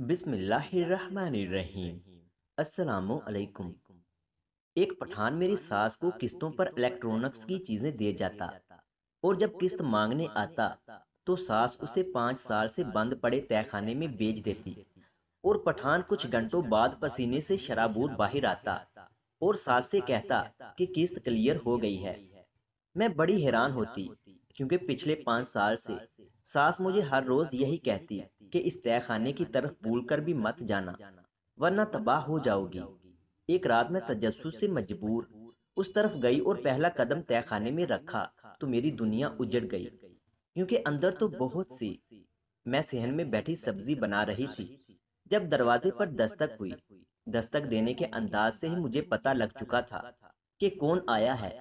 बिसमीम अलैकुम एक पठान मेरी सास को किस्तों पर इलेक्ट्रॉनिक्स की चीज़ें दे जाता और जब किस्त मांगने आता तो सास उसे पांच साल से बंद पड़े तहखाने में बेच देती और पठान कुछ घंटों बाद पसीने से शराबूर बाहर आता और सास से कहता कि किस्त क्लियर हो गई है मैं बड़ी हैरान होती क्योंकि पिछले पांच साल से सास मुझे हर रोज़ यही कहती है कि इस खाने की तरफ भूल कर भी मत जाना वरना तबाह हो जाओगी एक रात में तजस से मजबूर उस तरफ गई और पहला कदम खाने में रखा तो मेरी दुनिया उजड़ गई क्योंकि अंदर तो बहुत सी मैं सहन में बैठी सब्जी बना रही थी जब दरवाजे पर दस्तक हुई दस्तक देने के अंदाज से ही मुझे पता लग चुका था कि कौन आया है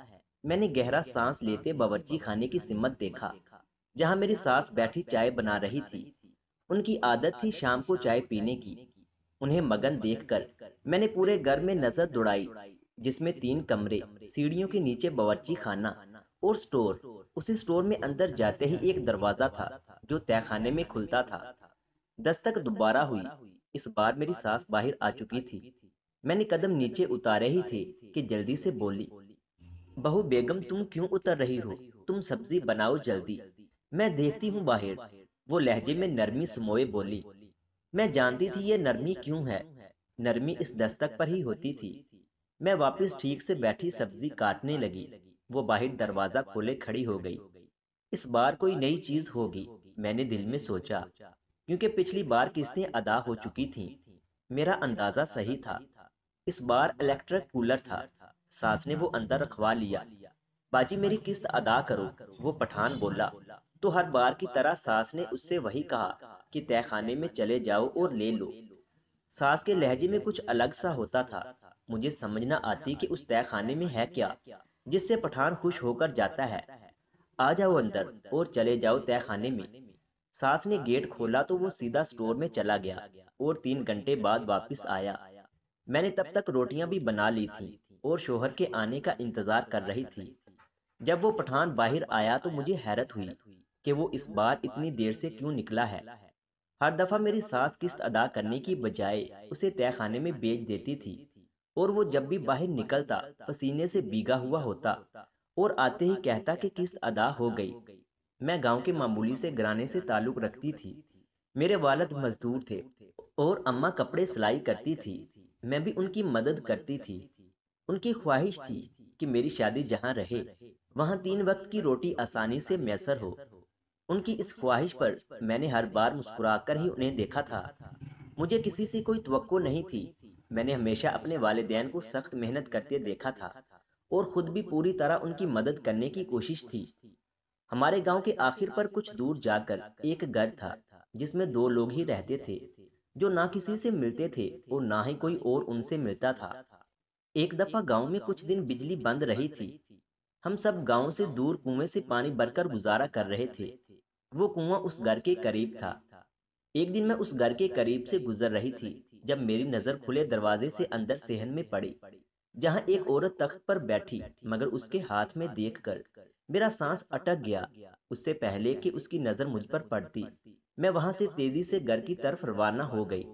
मैंने गहरा सांस लेते बावर्ची खाने की सिमत देखा जहाँ मेरी सास बैठी चाय बना रही थी उनकी आदत थी शाम को चाय पीने की उन्हें मगन देखकर मैंने पूरे घर में नजर दौड़ाई जिसमें तीन कमरे सीढ़ियों के नीचे बावर्ची खाना और स्टोर उसी स्टोर में अंदर जाते ही एक दरवाजा था जो तहखाने में खुलता था दस्तक दोबारा हुई इस बार मेरी सास बाहर आ चुकी थी मैंने कदम नीचे उतारे ही थे कि जल्दी से बोली बहू बेगम तुम क्यों उतर रही हो तुम सब्जी बनाओ जल्दी मैं देखती हूँ बाहर वो लहजे में नरमी समोए बोली मैं जानती थी ये नरमी क्यों है नरमी इस दस्तक पर ही होती थी मैं वापस ठीक से बैठी सब्जी काटने लगी वो बाहर दरवाजा खोले खड़ी हो गई इस बार कोई नई चीज होगी मैंने दिल में सोचा क्योंकि पिछली बार किस्तें अदा हो चुकी थीं। मेरा अंदाजा सही था इस बार इलेक्ट्रिक कूलर था सास ने वो अंदर रखवा लिया बाजी मेरी किस्त अदा करो वो पठान बोला तो हर बार की तरह सास ने उससे वही कहा कि खाने में चले जाओ और ले लो सास के लहजे में कुछ अलग सा होता था मुझे समझना आती कि उस खाने में है क्या जिससे पठान खुश होकर जाता है आ जाओ अंदर और चले जाओ खाने में सास ने गेट खोला तो वो सीधा स्टोर में चला गया और तीन घंटे बाद वापस आया मैंने तब तक रोटियां भी बना ली थी और शोहर के आने का इंतजार कर रही थी जब वो पठान बाहर आया तो मुझे हैरत हुई कि वो इस बार इतनी देर से क्यों निकला है हर दफ़ा मेरी सास किस्त अदा करने की बजाय उसे तयखाने में बेच देती थी और वो जब भी बाहर निकलता पसीने से बीगा हुआ होता और आते ही कहता कि किस्त अदा हो गई मैं गांव के मामूली से घराने से ताल्लुक़ रखती थी मेरे वालद मजदूर थे और अम्मा कपड़े सिलाई करती थी मैं भी उनकी मदद करती थी उनकी ख्वाहिश थी कि मेरी शादी जहाँ रहे वहाँ तीन वक्त की रोटी आसानी से मैसर हो उनकी इस ख्वाहिश पर मैंने हर बार मुस्कुरा कर ही उन्हें देखा था मुझे किसी से कोई तो नहीं थी मैंने हमेशा अपने वालदेन को सख्त मेहनत करते देखा था और ख़ुद भी पूरी तरह उनकी मदद करने की कोशिश थी हमारे गांव के आखिर पर कुछ दूर जाकर एक घर था जिसमें दो लोग ही रहते थे जो ना किसी से मिलते थे और ना ही कोई और उनसे मिलता था एक दफ़ा गांव में कुछ दिन बिजली बंद रही थी हम सब गांव से दूर कुएं से पानी भरकर गुजारा कर रहे थे वो कुआं उस घर के करीब था एक दिन मैं उस घर के करीब से गुजर रही थी जब मेरी नजर खुले दरवाजे से अंदर सेहन में पड़ी जहाँ एक औरत तख्त पर बैठी मगर उसके हाथ में देखकर मेरा सांस अटक गया उससे पहले कि उसकी नजर मुझ पर पड़ती मैं वहां से तेजी से घर की तरफ रवाना हो गई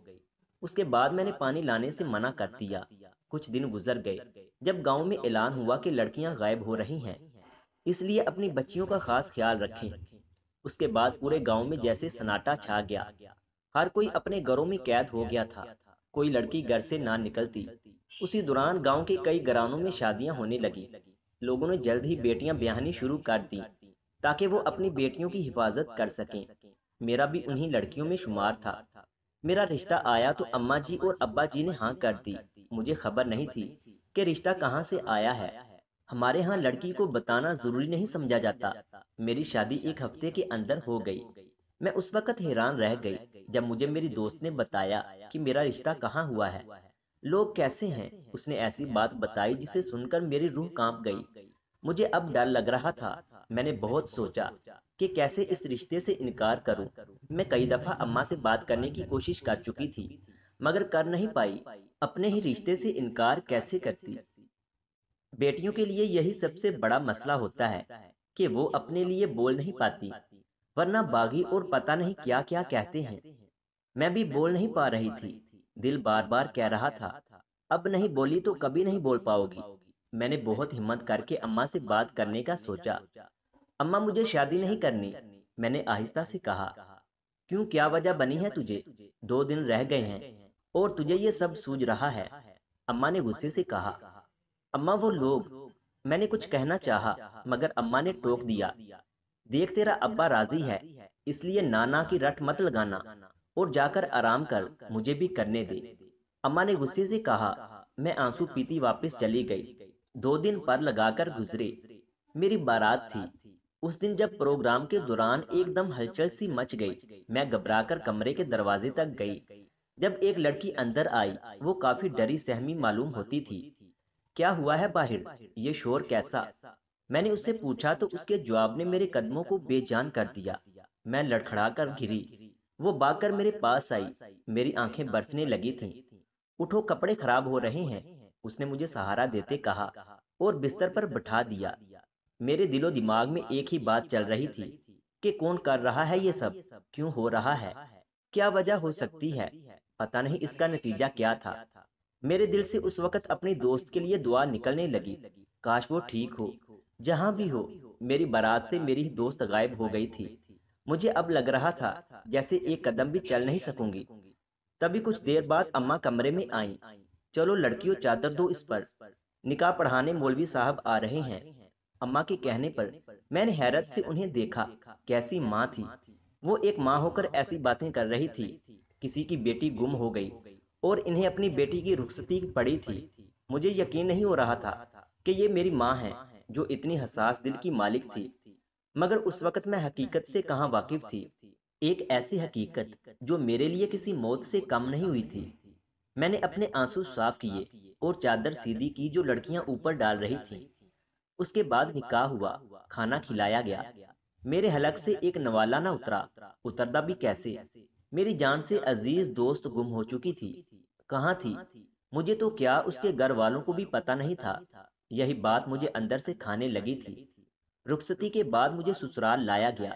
उसके बाद मैंने पानी लाने से मना कर दिया कुछ दिन गुजर गए जब गांव में ऐलान हुआ कि लड़कियां गायब हो रही हैं इसलिए अपनी बच्चियों का खास ख्याल रखें उसके बाद पूरे गांव में जैसे सन्नाटा छा गया हर कोई अपने घरों में कैद हो गया था कोई लड़की घर से ना निकलती उसी दौरान गांव के कई घरानों में शादियां होने लगी लोगों ने जल्द ही बेटियां ब्याहनी शुरू कर दी ताकि वो अपनी बेटियों की हिफाजत कर सकें मेरा भी उन्हीं लड़कियों में शुमार था मेरा रिश्ता आया तो अम्मा जी और अब्बा जी ने हाँ कर दी मुझे खबर नहीं थी कि रिश्ता कहाँ से आया है हमारे यहाँ लड़की को बताना जरूरी नहीं समझा जाता मेरी शादी एक हफ्ते के अंदर हो गई मैं उस वक्त हैरान रह गई जब मुझे मेरी दोस्त ने बताया कि मेरा रिश्ता कहाँ हुआ है लोग कैसे हैं उसने ऐसी बात बताई जिसे सुनकर मेरी रूह कांप गई मुझे अब डर लग रहा था मैंने बहुत सोचा कि कैसे इस रिश्ते से इनकार करूं। मैं कई दफ़ा अम्मा से बात करने की कोशिश कर चुकी थी मगर कर नहीं पाई अपने ही रिश्ते से इनकार कैसे करती बेटियों के लिए यही सबसे बड़ा मसला होता है कि वो अपने लिए बोल नहीं पाती वरना बागी और पता नहीं क्या क्या कहते हैं मैं भी बोल नहीं पा रही थी दिल बार बार कह रहा था अब नहीं बोली तो कभी नहीं बोल पाओगी मैंने बहुत हिम्मत करके अम्मा से बात करने का सोचा अम्मा मुझे शादी नहीं करनी मैंने आहिस्ता से कहा क्यों क्या वजह बनी है तुझे दो दिन रह गए हैं और तुझे ये सब सूझ रहा है अम्मा ने गुस्से से कहा अम्मा वो लोग मैंने कुछ कहना चाहा मगर अम्मा ने टोक दिया देख तेरा अब्बा राजी है इसलिए नाना की रट मत लगाना और जाकर आराम कर मुझे भी करने दे अम्मा ने गुस्से से कहा मैं आंसू पीती वापस चली गई दो दिन पर लगाकर गुजरे मेरी बारात थी उस दिन जब प्रोग्राम के दौरान एकदम हलचल सी मच गई मैं घबराकर कमरे के दरवाजे तक गई जब एक लड़की अंदर आई वो काफी डरी सहमी मालूम होती थी क्या हुआ है बाहिर ये शोर कैसा मैंने उससे पूछा तो उसके जवाब ने मेरे कदमों को बेजान कर दिया मैं लड़खड़ा कर घिरी वो बाकर मेरे पास आई मेरी आंखें बरसने लगी थीं। उठो कपड़े खराब हो रहे हैं उसने मुझे सहारा देते कहा और बिस्तर पर बैठा दिया मेरे दिलो दिमाग में एक ही बात चल रही थी कि कौन कर रहा है ये सब क्यों हो रहा है क्या वजह हो सकती है पता नहीं इसका नतीजा क्या था मेरे दिल से उस वक़्त अपने दोस्त के लिए दुआ निकलने लगी काश वो ठीक हो जहाँ भी हो मेरी बारात से मेरी दोस्त गायब हो गई थी मुझे अब लग रहा था जैसे एक कदम भी चल नहीं सकूंगी तभी कुछ देर बाद अम्मा कमरे में आई चलो लड़कियों चादर दो इस पर निकाह पढ़ाने मौलवी साहब आ रहे हैं अम्मा के कहने पर मैंने हैरत से उन्हें देखा कैसी माँ थी वो एक माँ होकर ऐसी बातें कर रही थी किसी की बेटी गुम हो गई और इन्हें अपनी बेटी की रुखसती पड़ी थी मुझे यकीन नहीं हो रहा था कि ये मेरी माँ है जो इतनी हसास दिल की मालिक थी मगर उस वक़्त मैं हकीकत से कहाँ वाकिफ थी एक ऐसी हकीकत जो मेरे लिए किसी मौत से कम नहीं हुई थी मैंने अपने आंसू साफ किए और चादर सीधी की जो लड़कियां ऊपर डाल रही थीं। उसके बाद निकाह हुआ खाना खिलाया गया मेरे हलक से एक नवाला ना उतरा उतरदा भी कैसे मेरी जान से अजीज दोस्त गुम हो चुकी थी कहाँ थी मुझे तो क्या उसके घर वालों को भी पता नहीं था यही बात मुझे अंदर से खाने लगी थी रुखसती के बाद मुझे ससुराल लाया गया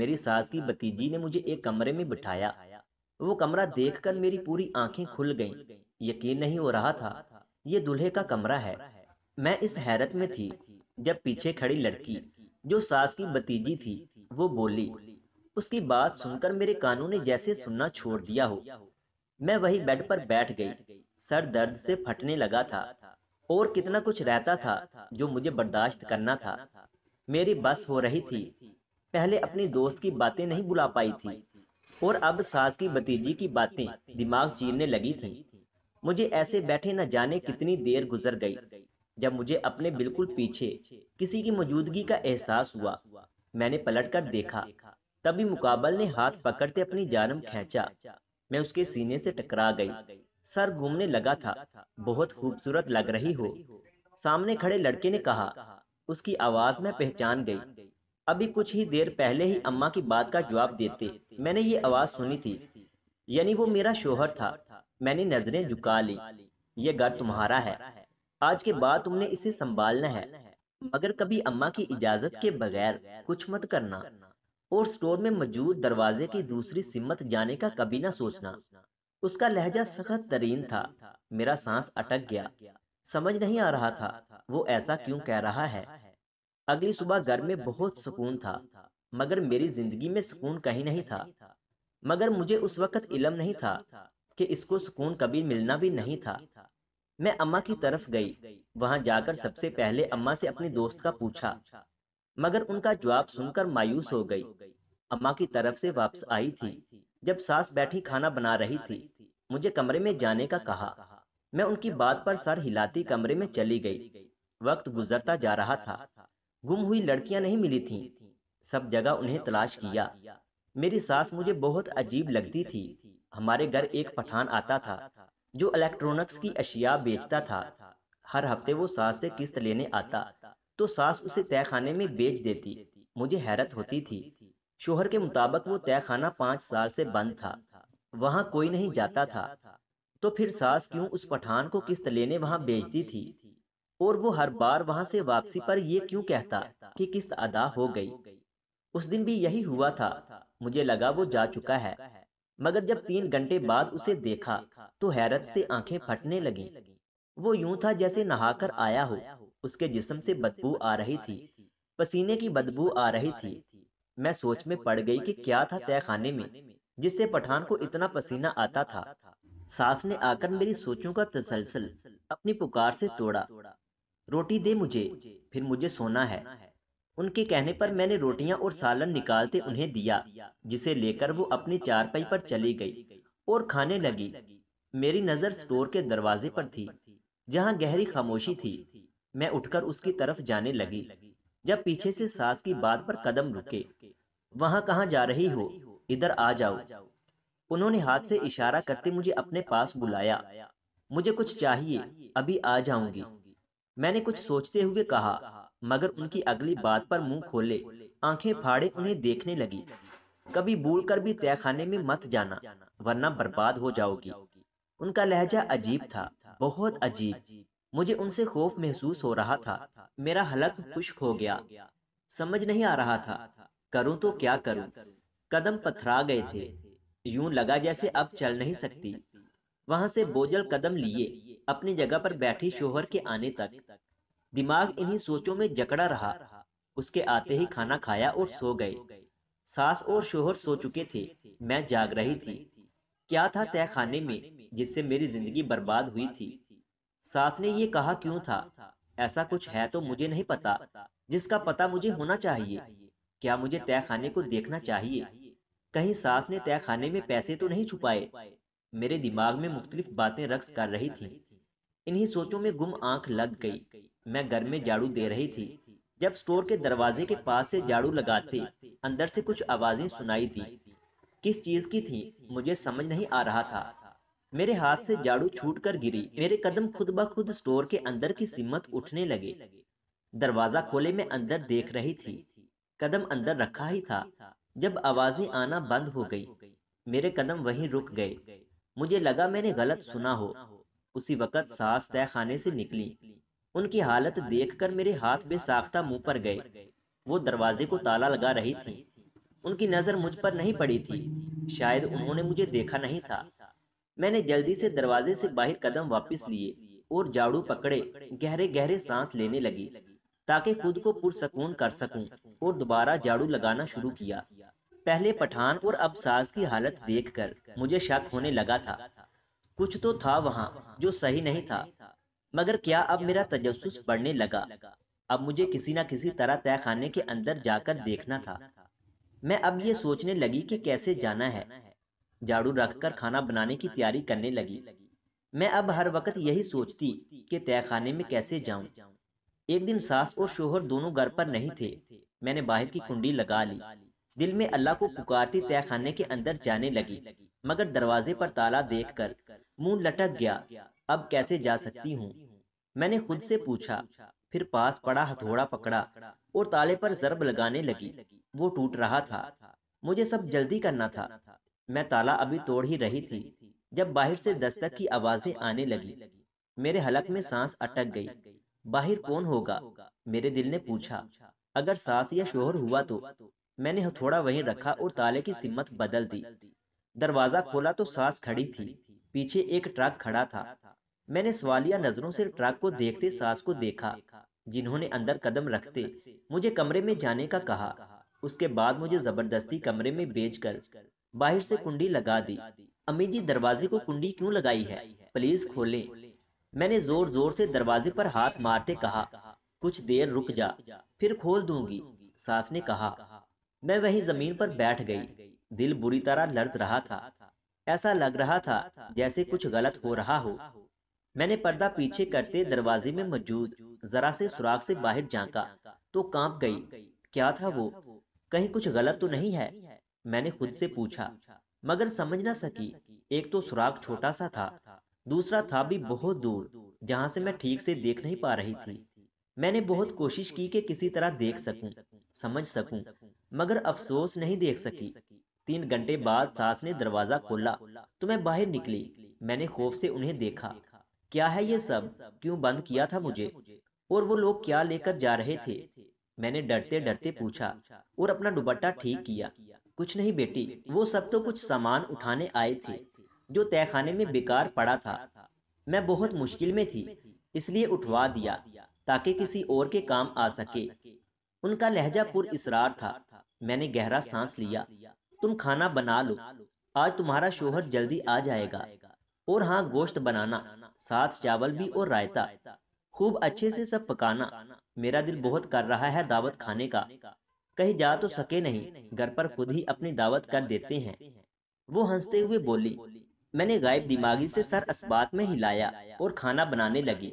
मेरी सास की भतीजी ने मुझे एक कमरे में बिठाया वो कमरा देखकर मेरी पूरी आंखें खुल गईं। यकीन नहीं हो रहा था ये दूल्हे का कमरा है मैं इस हैरत में थी जब पीछे खड़ी लड़की जो सास की भतीजी थी वो बोली उसकी बात सुनकर मेरे कानों ने जैसे सुनना छोड़ दिया हो मैं वही बेड पर बैठ गई सर दर्द से फटने लगा था और कितना कुछ रहता था जो मुझे बर्दाश्त करना था मेरी बस हो रही थी पहले अपनी दोस्त की बातें नहीं बुला पाई थी और अब सास की भतीजी की बातें दिमाग चीरने लगी थी मुझे ऐसे बैठे न जाने कितनी देर गुजर गई जब मुझे अपने बिल्कुल पीछे किसी की मौजूदगी का एहसास हुआ मैंने पलट कर देखा तभी मुकाबल ने हाथ पकड़ते अपनी जानम खेचा मैं उसके सीने से टकरा गई सर घूमने लगा था बहुत खूबसूरत लग रही हो सामने खड़े लड़के ने कहा उसकी आवाज में पहचान गई अभी कुछ ही देर पहले ही अम्मा की बात का जवाब देते मैंने ये आवाज सुनी थी यानी वो मेरा शोहर था मैंने नजरें झुका ली ये घर तुम्हारा है आज के बाद तुमने इसे संभालना है मगर कभी अम्मा की इजाजत के बगैर कुछ मत करना और स्टोर में मौजूद दरवाजे की दूसरी सिमत जाने का कभी ना सोचना उसका लहजा सख्त तरीन था मेरा सांस अटक गया समझ नहीं आ रहा था वो ऐसा क्यों कह रहा है अगली सुबह घर में बहुत सुकून था मगर मेरी जिंदगी में सुकून कहीं नहीं था मगर मुझे उस वक्त इलम नहीं था कि इसको सुकून कभी मिलना भी नहीं था मैं अम्मा की तरफ गई वहां जाकर सबसे पहले अम्मा से अपनी दोस्त का पूछा मगर उनका जवाब सुनकर मायूस हो गई अम्मा की तरफ से वापस आई थी जब सास बैठी खाना बना रही थी मुझे कमरे में जाने का कहा मैं उनकी बात पर सर हिलाती कमरे में चली गई वक्त गुजरता जा रहा था गुम हुई लड़कियां नहीं मिली थीं। सब जगह उन्हें तलाश किया मेरी सास मुझे बहुत अजीब लगती थी हमारे घर एक पठान आता था जो इलेक्ट्रॉनिक्स की अशिया बेचता था हर हफ्ते वो सास से किस्त लेने आता तो सास उसे तय खाने में बेच देती मुझे हैरत होती थी शोहर के मुताबिक वो खाना पाँच साल से बंद था वहाँ कोई नहीं जाता था तो फिर सास क्यों उस पठान को किस्त लेने वहाँ बेचती थी और वो हर बार वहाँ से वापसी पर ये क्यों कहता कि किस्त अदा हो गई उस दिन भी यही हुआ था मुझे लगा वो जा चुका है मगर जब तीन घंटे बाद उसे देखा तो हैरत से आंखें फटने लगी वो यूं था जैसे नहाकर आया हो उसके जिस्म से बदबू आ रही थी पसीने की बदबू आ रही थी मैं सोच में पड़ गई कि क्या था तय खाने में जिससे पठान को इतना पसीना आता था सास ने आकर मेरी सोचों का तसलसल अपनी पुकार से तोड़ा रोटी दे मुझे फिर मुझे सोना है उनके कहने पर मैंने रोटियां और सालन निकालते उन्हें दिया जिसे लेकर वो अपनी चारपाई पर चली गई और खाने लगी मेरी नज़र स्टोर के दरवाजे पर थी जहां गहरी खामोशी थी मैं उठकर उसकी तरफ जाने लगी जब पीछे से सास की बात पर कदम रुके वहां कहा जा रही हो इधर आ जाओ उन्होंने हाथ से इशारा करते मुझे अपने पास बुलाया मुझे कुछ चाहिए अभी आ जाऊंगी मैंने कुछ सोचते हुए कहा मगर उनकी अगली बात पर मुंह खोले आंखें फाड़े उन्हें देखने लगी कभी भूल कर भी तय खाने में मत जाना वरना बर्बाद हो जाओगी उनका लहजा अजीब था बहुत अजीब मुझे उनसे खौफ महसूस हो रहा था मेरा हलक खुश्क हो गया समझ नहीं आ रहा था करूं तो क्या करूं कदम पथरा गए थे यूं लगा जैसे अब चल नहीं सकती वहां से बोझल कदम लिए अपनी जगह पर बैठी शोहर के आने तक दिमाग इन्हीं सोचों में जकड़ा रहा उसके आते ही खाना खाया और सो गए सास और शोहर सो चुके थे मैं जाग रही थी क्या था तय खाने में जिससे मेरी जिंदगी बर्बाद हुई थी सास ने ये कहा क्यों था ऐसा कुछ है तो मुझे नहीं पता जिसका पता मुझे होना चाहिए क्या मुझे तय खाने को देखना चाहिए कहीं सास ने तय खाने में पैसे तो नहीं छुपाए मेरे दिमाग में मुख्तलिफ बातें रक्स कर रही थी इन्हीं सोचों में गुम आंख लग गई मैं घर में झाड़ू दे रही थी जब स्टोर के दरवाजे के पास से झाड़ू लगाते अंदर से कुछ आवाजें सुनाई दी किस चीज की थी मुझे समझ नहीं आ रहा था मेरे हाथ से झाड़ू छूट कर गिरी मेरे कदम खुद ब खुद स्टोर के अंदर की सीमत उठने लगे दरवाजा खोले में अंदर देख रही थी कदम अंदर रखा ही था जब आवाजें आना बंद हो गई मेरे कदम वहीं रुक गए मुझे लगा मैंने गलत सुना हो उसी वक्त सास तय खाने से निकली उनकी हालत देखकर मेरे हाथ बेसाख्ता मुंह पर गए वो दरवाजे को ताला लगा रही थी उनकी नजर मुझ पर नहीं पड़ी थी शायद उन्होंने मुझे देखा नहीं था मैंने जल्दी से दरवाजे से बाहर कदम वापस लिए और झाड़ू पकड़े गहरे गहरे सांस लेने लगी ताकि खुद को पुरसकून कर सकूं और दोबारा झाड़ू लगाना शुरू किया पहले पठान और अब सास की हालत देखकर मुझे शक होने लगा था कुछ तो था वहाँ जो सही नहीं था मगर क्या अब मेरा तजस्स बढ़ने लगा अब मुझे किसी न किसी तरह तय खाने के अंदर जाकर देखना था मैं अब ये सोचने लगी कि कैसे जाना है झाड़ू रखकर खाना बनाने की तैयारी करने लगी मैं अब हर वक्त यही सोचती कि तयखाने में कैसे जाऊं। एक दिन सास और शोहर दोनों घर पर नहीं थे मैंने बाहर की कुंडी लगा ली दिल में अल्लाह को पुकारती तयखाने के अंदर जाने लगी मगर दरवाजे पर ताला देख कर मुंह लटक गया अब कैसे जा सकती हूँ मैंने खुद से पूछा फिर पास पड़ा हथौड़ा पकड़ा और ताले पर जरब लगाने लगी वो टूट रहा था मुझे सब जल्दी करना था मैं ताला अभी तोड़ ही रही थी जब बाहर से दस्तक की आवाजें आने लगी मेरे हलक में सांस अटक गई बाहर कौन होगा मेरे दिल ने पूछा अगर सास या शोहर हुआ तो मैंने हथौड़ा वहीं रखा और ताले की सिमत बदल दी दरवाजा खोला तो सास खड़ी थी पीछे एक ट्रक खड़ा था मैंने सवालिया नजरों से ट्रक को देखते सास को देखा जिन्होंने अंदर कदम रखते मुझे कमरे में जाने का कहा उसके बाद मुझे जबरदस्ती कमरे में कर बाहर से कुंडी लगा दी अम्मी जी दरवाजे को कुंडी क्यों लगाई है प्लीज खोले मैंने जोर जोर से दरवाजे पर हाथ मारते कहा कुछ देर रुक जा फिर खोल दूंगी सास ने कहा मैं वही जमीन पर बैठ गई दिल बुरी तरह लड़ रहा था ऐसा लग रहा था जैसे कुछ गलत हो रहा हो मैंने पर्दा पीछे करते दरवाजे में मौजूद जरा से सुराख से बाहर झांका तो कांप गई क्या था वो कहीं कुछ गलत तो नहीं है मैंने खुद से पूछा मगर समझ ना सकी एक तो सुराग छोटा सा था दूसरा था भी बहुत दूर जहाँ से मैं ठीक से देख नहीं पा रही थी मैंने बहुत कोशिश की कि किसी तरह देख सकूं, समझ सकूं, मगर अफसोस नहीं देख सकी तीन घंटे बाद सास ने दरवाजा खोला तो मैं बाहर निकली मैंने खौफ से उन्हें देखा क्या है ये सब क्यों बंद किया था मुझे और वो लोग क्या लेकर जा रहे थे मैंने डरते डरते पूछा और अपना दुबट्टा ठीक किया कुछ नहीं बेटी वो सब तो कुछ सामान उठाने आए थे जो तयखाने में बेकार पड़ा था मैं बहुत मुश्किल में थी इसलिए उठवा दिया ताकि किसी और के काम आ सके उनका लहजा पुर इसरार था मैंने गहरा सांस लिया तुम खाना बना लो आज तुम्हारा शोहर जल्दी आ जाएगा और हाँ गोश्त बनाना साथ चावल भी और रायता खूब अच्छे से सब पकाना मेरा दिल बहुत कर रहा है दावत खाने का कहीं जा तो सके नहीं घर पर खुद ही अपनी दावत कर देते हैं वो हंसते हुए बोली मैंने गायब दिमागी से सर असबात में हिलाया और खाना बनाने लगी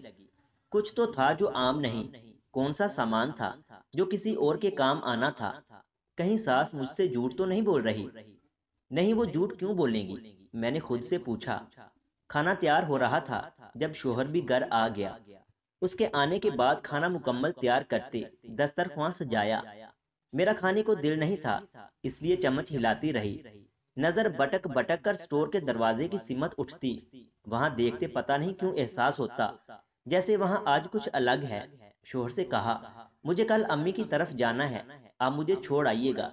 कुछ तो था जो आम नहीं कौन सा सामान था जो किसी और के काम आना था कहीं सास मुझसे झूठ तो नहीं बोल रही नहीं वो झूठ क्यों बोलेंगी मैंने खुद से पूछा खाना तैयार हो रहा था जब शोहर भी घर आ गया उसके आने के बाद खाना मुकम्मल तैयार करते दस्तरखान सजाया मेरा खाने को दिल नहीं था इसलिए चम्मच हिलाती रही नजर बटक बटक कर स्टोर के दरवाजे की सीमत उठती वहाँ देखते पता नहीं क्यों एहसास होता जैसे वहाँ आज कुछ अलग है शोहर से कहा मुझे कल अम्मी की तरफ जाना है आप मुझे छोड़ आइएगा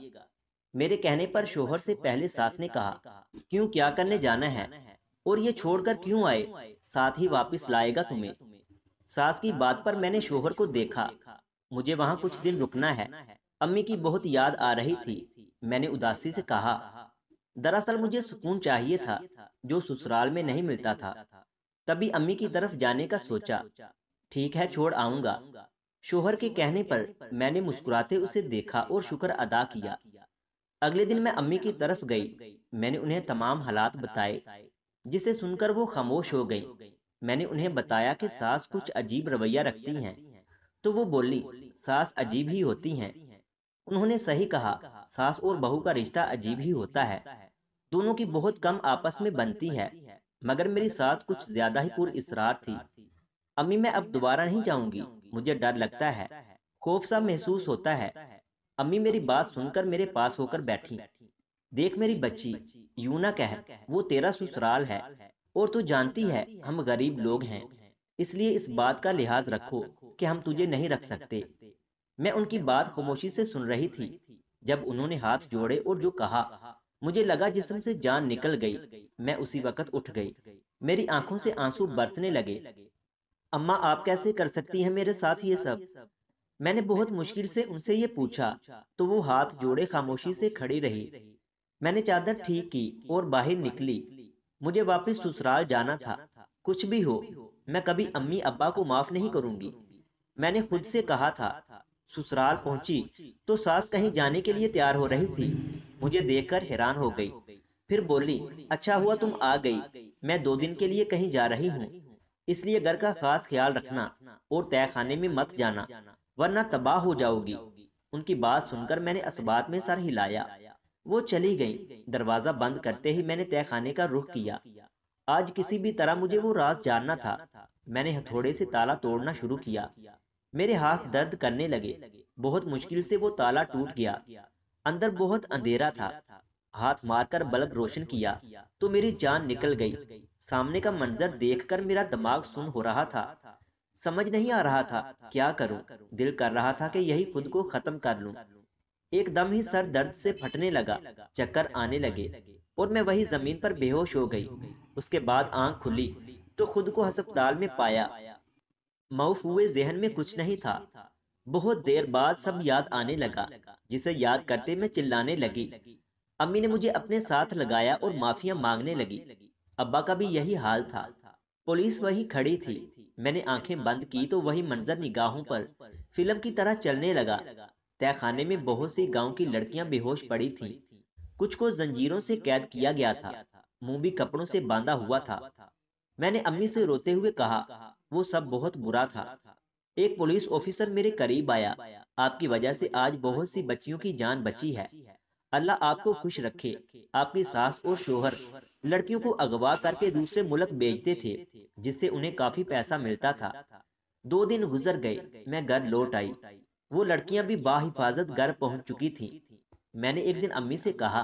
मेरे कहने पर शोहर से पहले सास ने कहा क्यों क्या करने जाना है और ये छोड़कर क्यों आए साथ ही वापस लाएगा तुम्हें सास की बात पर मैंने शोहर को देखा मुझे वहाँ कुछ दिन रुकना है अम्मी की बहुत याद आ रही थी मैंने उदासी से कहा दरअसल मुझे सुकून चाहिए था जो ससुराल में नहीं मिलता था तभी अम्मी की तरफ जाने का सोचा ठीक है छोड़ आऊंगा शोहर के कहने पर मैंने मुस्कुराते उसे देखा और शुक्र अदा किया अगले दिन मैं अम्मी की तरफ गई मैंने उन्हें तमाम हालात बताए जिसे सुनकर वो खामोश हो गई मैंने उन्हें बताया कि सास कुछ अजीब रवैया रखती हैं तो वो बोली सास अजीब ही होती हैं उन्होंने सही कहा सास और बहू का रिश्ता अजीब ही होता है दोनों की बहुत कम आपस में बनती है मगर मेरी सास कुछ ज्यादा ही पूरी इसरार थी अम्मी मैं अब दोबारा नहीं जाऊंगी मुझे डर लगता है खौफ सा महसूस होता है अम्मी मेरी बात सुनकर मेरे पास होकर बैठी देख मेरी बच्ची यूं ना कह वो तेरा ससुराल है और तू जानती है हम गरीब लोग हैं इसलिए इस बात का लिहाज रखो कि हम तुझे नहीं रख सकते मैं उनकी बात खामोशी से सुन रही थी जब उन्होंने हाथ जोड़े और जो कहा मुझे लगा जिसम से जान निकल गई मैं उसी वक्त उठ गई मेरी आंखों से आंसू बरसने लगे अम्मा आप कैसे कर सकती हैं मेरे साथ ये सब मैंने बहुत मुश्किल से उनसे ये पूछा तो वो हाथ जोड़े खामोशी से खड़ी रही मैंने चादर ठीक की और बाहर निकली मुझे वापस ससुराल जाना था कुछ भी हो मैं कभी अम्मी अब्बा को माफ नहीं करूंगी मैंने खुद से कहा था ससुराल पहुंची तो सास कहीं जाने के लिए तैयार हो रही थी मुझे देखकर हैरान हो गई फिर बोली अच्छा हुआ तुम आ गई मैं दो दिन के लिए कहीं जा रही हूँ इसलिए घर का खास ख्याल रखना और तय खाने में मत जाना वरना तबाह हो जाओगी उनकी बात सुनकर मैंने असबात में सर हिलाया वो चली गई दरवाजा बंद करते ही मैंने तय खाने का रुख किया आज किसी भी तरह मुझे वो राज जानना था मैंने हथौड़े से ताला तोड़ना शुरू किया मेरे हाथ दर्द करने लगे बहुत मुश्किल से वो ताला टूट गया अंदर बहुत अंधेरा था हाथ मारकर बल्ब रोशन किया तो मेरी जान निकल गई सामने का मंजर देखकर मेरा दिमाग सुन हो रहा था समझ नहीं आ रहा था क्या करूं दिल कर रहा था कि यही खुद को खत्म कर लूं एकदम ही सर दर्द से फटने लगा चक्कर आने लगे और मैं वही जमीन पर बेहोश हो गई उसके बाद आंख खुली तो खुद को अस्पताल में पाया मऊफ हुए जहन में कुछ नहीं था बहुत देर बाद सब याद आने लगा जिसे याद करते मैं चिल्लाने लगी अम्मी ने मुझे अपने साथ लगाया और माफिया मांगने लगी अब्बा का भी यही हाल था पुलिस वही खड़ी थी मैंने आंखें बंद की तो वही मंजर निगाहों पर फिल्म की तरह चलने लगा खाने में बहुत सी गांव की लड़कियां बेहोश पड़ी थीं। कुछ को जंजीरों से कैद किया गया था मुंह भी कपड़ों से बांधा हुआ था मैंने अम्मी से रोते हुए कहा वो सब बहुत बुरा था एक पुलिस ऑफिसर मेरे करीब आया आपकी वजह से आज बहुत सी बच्चियों की जान बची है अल्लाह आपको खुश रखे आपकी सास और शोहर लड़कियों को अगवा करके दूसरे मुल्क भेजते थे जिससे उन्हें काफी पैसा मिलता था दो दिन गुजर गए मैं घर लौट आई वो लड़कियां भी बाहिफाजत घर पहुंच चुकी थीं। मैंने एक दिन अम्मी से कहा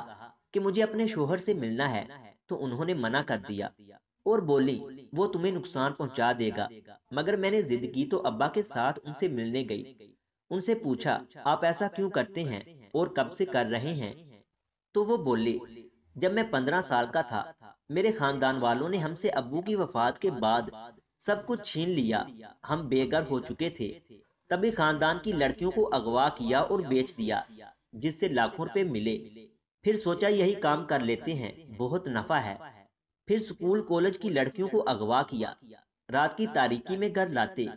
कि मुझे अपने शोहर से मिलना है तो उन्होंने मना कर दिया और बोली वो तुम्हें नुकसान पहुंचा देगा मगर मैंने जिद की तो अब्बा के साथ उनसे मिलने गई उनसे पूछा आप ऐसा क्यों करते हैं और कब से कर रहे हैं तो वो बोली जब मैं पंद्रह साल का था मेरे खानदान वालों ने हमसे अबू की वफात के बाद सब कुछ छीन लिया हम बेघर हो चुके थे तभी खानदान की लड़कियों को अगवा किया और बेच दिया जिससे लाखों रुपए मिले फिर सोचा यही काम कर लेते हैं बहुत नफा है फिर स्कूल कॉलेज की लड़कियों को अगवा किया रात की तारीकी में घर लाते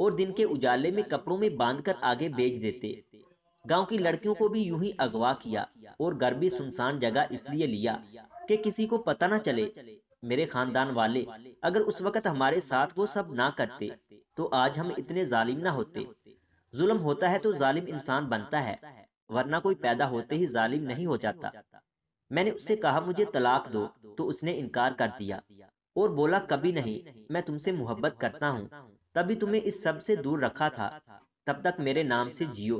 और दिन के उजाले में कपड़ों में बांधकर आगे बेच देते गांव की लड़कियों को भी यूं ही अगवा किया और घर भी सुनसान जगह इसलिए लिया कि किसी को पता न चले मेरे खानदान वाले अगर उस वक्त हमारे साथ वो सब ना करते तो आज हम इतने जालिम ना होते जुल्म होता है तो जालिम इंसान बनता है वरना कोई पैदा होते ही जालिम नहीं हो जाता मैंने उससे कहा मुझे तलाक दो तो उसने इनकार कर दिया और बोला कभी नहीं मैं तुमसे मोहब्बत करता हूँ तभी तुम्हें इस सब से दूर रखा था तब तक मेरे नाम से जियो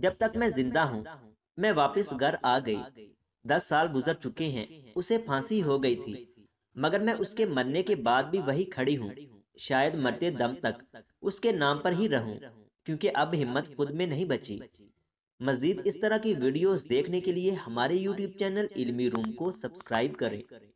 जब तक मैं जिंदा हूँ मैं वापस घर आ गई दस साल गुजर चुके हैं उसे फांसी हो गई थी मगर मैं उसके मरने के बाद भी वही खड़ी हूँ शायद मरते दम तक उसके नाम पर ही रहूं क्योंकि अब हिम्मत खुद में नहीं बची मजीद इस तरह की वीडियोस देखने के लिए हमारे यूट्यूब चैनल इल्मी रूम को सब्सक्राइब करें